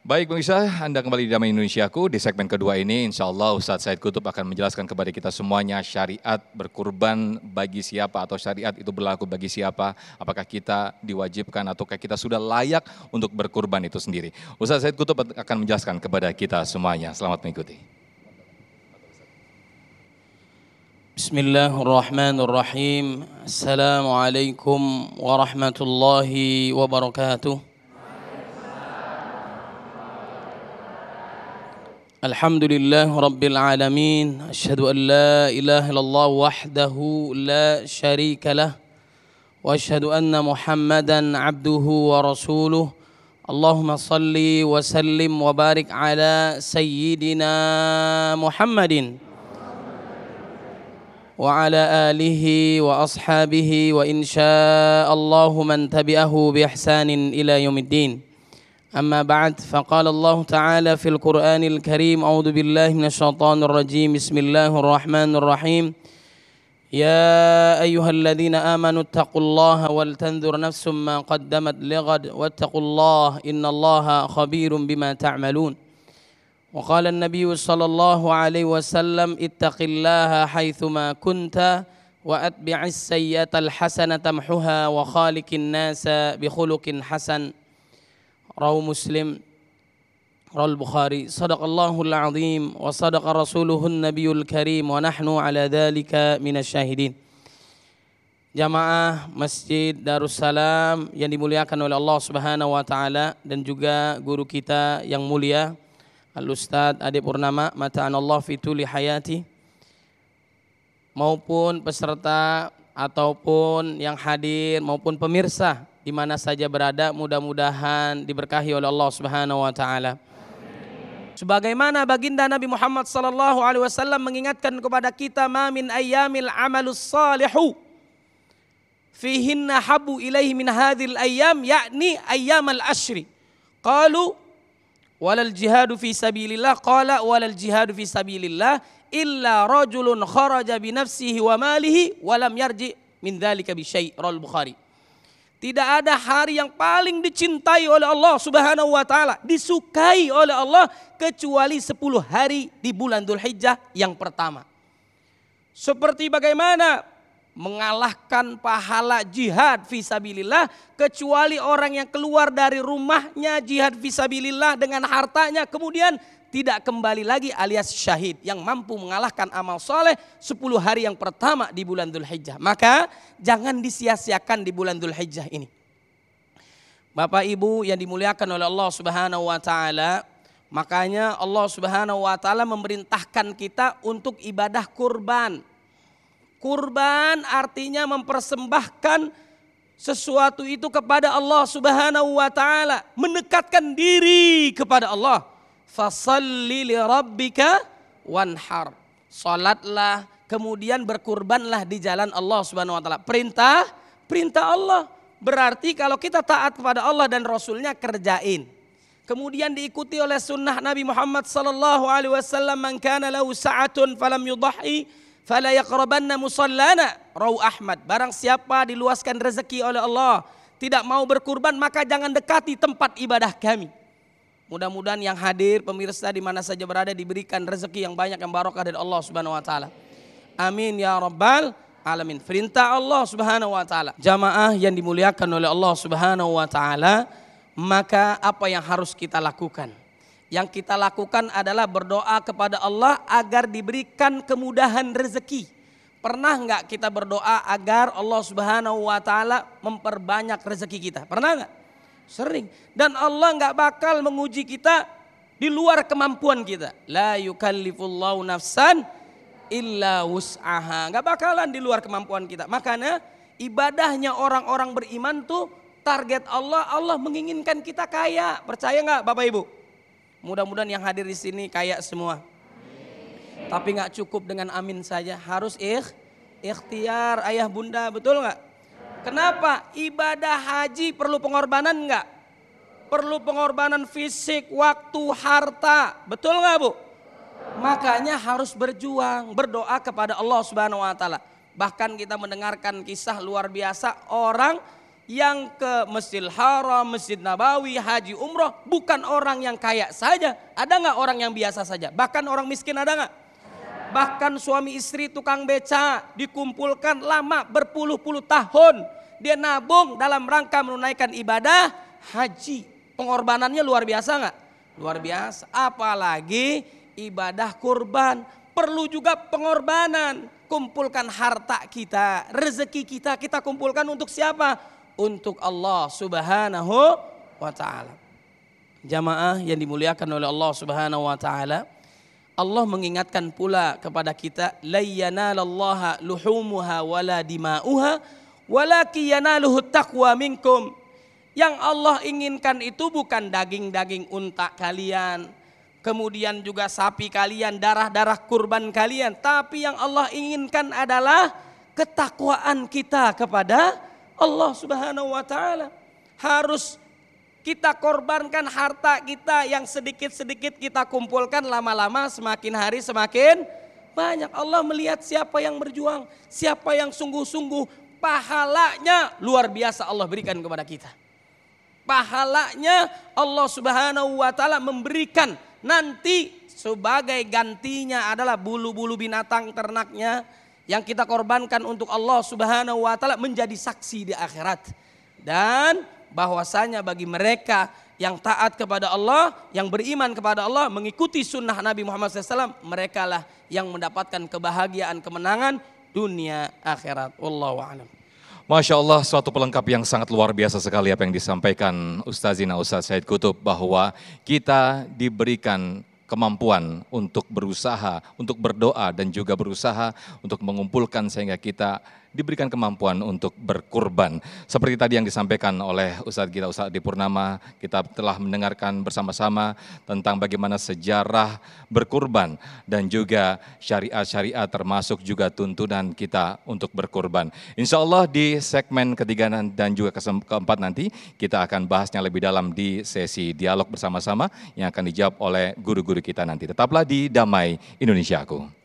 Baik pemirsa, Isa, Anda kembali di Damai Indonesiaku. Di segmen kedua ini insya Allah Ustadz Said Kutub akan menjelaskan kepada kita semuanya syariat berkurban bagi siapa atau syariat itu berlaku bagi siapa. Apakah kita diwajibkan ataukah kita sudah layak untuk berkurban itu sendiri. Ustadz Said Kutub akan menjelaskan kepada kita semuanya. Selamat mengikuti. Bismillahirrahmanirrahim. Assalamualaikum warahmatullahi wabarakatuh. الحمد لله رب العالمين أشهد أن لا إله إلا الله وحده لا شريك له وأشهد أن محمدا عبده ورسوله اللهم صل وسلم وبارك على سيدنا محمد وعلى آله وأصحابه وإن شاء الله من تبعه بإحسان إلى يوم الدين أما بعد فقال الله تعالى في القرآن الكريم أعوذ بالله من الشيطان الرجيم بسم الله الرحمن الرحيم يا أيها الذين آمنوا اتقوا الله ولتنذر نفس ما قدمت لغد واتقوا الله إن الله خبير بما تعملون وقال النبي صلى الله عليه وسلم اتق الله حيثما كنت وأتبع السيئة الحسنة تمحها وخالق الناس بخلق حسن rawu Muslim rawu Bukhari sadaqallahul azim wa sadaqa rasuluhun nabiyul karim wa nahnu ala dhalika minasyahidin Jamaah Masjid Darussalam yang dimuliakan oleh Allah Subhanahu wa taala dan juga guru kita yang mulia Al Ustaz Ade Purnama Mataan Allah Fituli Hayati maupun peserta ataupun yang hadir maupun pemirsa di mana saja berada mudah-mudahan diberkahi oleh Allah Subhanahu wa taala. Sebagaimana baginda Nabi Muhammad sallallahu alaihi wasallam mengingatkan kepada kita mamin ayyamil amalus salihu fihinna habu ilaihi min hadhil ayyam yakni ayyamal ashri. Qalu walal jihadu fi sabilillah qala walal jihadu fi sabilillah illa rajulun kharaja bi nafsihi wa malihi wa lam yarji min dzalika bi syai' Bukhari. Tidak ada hari yang paling dicintai oleh Allah Subhanahu wa taala, disukai oleh Allah kecuali 10 hari di bulan Dzulhijjah yang pertama. Seperti bagaimana mengalahkan pahala jihad visabilillah kecuali orang yang keluar dari rumahnya jihad visabilillah dengan hartanya kemudian tidak kembali lagi alias syahid yang mampu mengalahkan amal soleh 10 hari yang pertama di bulan Dhul Hijjah. Maka jangan disia-siakan di bulan Dhul Hijjah ini. Bapak Ibu yang dimuliakan oleh Allah Subhanahu wa taala, makanya Allah Subhanahu wa taala memerintahkan kita untuk ibadah kurban. Kurban artinya mempersembahkan sesuatu itu kepada Allah Subhanahu wa taala, mendekatkan diri kepada Allah. Fasalli li rabbika wanhar. Salatlah, kemudian berkurbanlah di jalan Allah Subhanahu wa taala. Perintah, perintah Allah. Berarti kalau kita taat kepada Allah dan Rasulnya kerjain. Kemudian diikuti oleh sunnah Nabi Muhammad sallallahu alaihi wasallam, "Man kana lahu sa'atun falam yudhi fala yaqrabanna musallana Rau Ahmad barang siapa diluaskan rezeki oleh Allah tidak mau berkurban maka jangan dekati tempat ibadah kami mudah-mudahan yang hadir pemirsa di mana saja berada diberikan rezeki yang banyak yang barokah dari Allah Subhanahu wa taala amin ya rabbal alamin perintah Allah Subhanahu wa taala jamaah yang dimuliakan oleh Allah Subhanahu wa taala maka apa yang harus kita lakukan yang kita lakukan adalah berdoa kepada Allah agar diberikan kemudahan rezeki. Pernah enggak kita berdoa agar Allah Subhanahu wa taala memperbanyak rezeki kita? Pernah enggak? Sering. Dan Allah enggak bakal menguji kita di luar kemampuan kita. La yukallifullahu nafsan illa wus'aha. Nggak bakalan di luar kemampuan kita. Makanya ibadahnya orang-orang beriman tuh target Allah, Allah menginginkan kita kaya. Percaya enggak Bapak Ibu? Mudah-mudahan yang hadir di sini kayak semua. Amin. Tapi nggak cukup dengan amin saja, harus ikh, ikhtiar ayah bunda, betul nggak? Kenapa? Ibadah haji perlu pengorbanan nggak? Perlu pengorbanan fisik, waktu, harta, betul nggak bu? Makanya harus berjuang, berdoa kepada Allah Subhanahu Wa Taala. Bahkan kita mendengarkan kisah luar biasa orang yang ke masjid Haram, Masjid Nabawi, Haji Umroh bukan orang yang kaya saja. Ada nggak orang yang biasa saja? Bahkan orang miskin ada nggak? Bahkan suami istri tukang beca dikumpulkan lama berpuluh-puluh tahun. Dia nabung dalam rangka menunaikan ibadah haji. Pengorbanannya luar biasa nggak? Luar biasa. Apalagi ibadah kurban. Perlu juga pengorbanan. Kumpulkan harta kita, rezeki kita, kita kumpulkan untuk siapa? untuk Allah Subhanahu wa taala. Jamaah yang dimuliakan oleh Allah Subhanahu wa taala, Allah mengingatkan pula kepada kita layyanallaha luhumuha wala dima'uha walaki yanaluhu taqwa minkum. Yang Allah inginkan itu bukan daging-daging unta kalian, kemudian juga sapi kalian, darah-darah kurban kalian, tapi yang Allah inginkan adalah ketakwaan kita kepada Allah Subhanahu wa taala. Harus kita korbankan harta kita yang sedikit-sedikit kita kumpulkan lama-lama semakin hari semakin banyak. Allah melihat siapa yang berjuang, siapa yang sungguh-sungguh, pahalanya luar biasa Allah berikan kepada kita. Pahalanya Allah Subhanahu wa taala memberikan nanti sebagai gantinya adalah bulu-bulu binatang ternaknya, yang kita korbankan untuk Allah Subhanahu wa taala menjadi saksi di akhirat. Dan bahwasanya bagi mereka yang taat kepada Allah, yang beriman kepada Allah, mengikuti sunnah Nabi Muhammad SAW, mereka lah yang mendapatkan kebahagiaan, kemenangan dunia akhirat. Wallahu a'lam. Masya Allah, suatu pelengkap yang sangat luar biasa sekali apa yang disampaikan Ustazina Ustaz Said Kutub bahwa kita diberikan kemampuan untuk berusaha, untuk berdoa dan juga berusaha untuk mengumpulkan sehingga kita diberikan kemampuan untuk berkurban. Seperti tadi yang disampaikan oleh Ustadz kita Ustadz Dipurnama Purnama, kita telah mendengarkan bersama-sama tentang bagaimana sejarah berkurban dan juga syariat-syariat termasuk juga tuntunan kita untuk berkurban. Insya Allah di segmen ketiga dan juga keempat nanti kita akan bahasnya lebih dalam di sesi dialog bersama-sama yang akan dijawab oleh guru-guru kita nanti. Tetaplah di Damai Indonesiaku.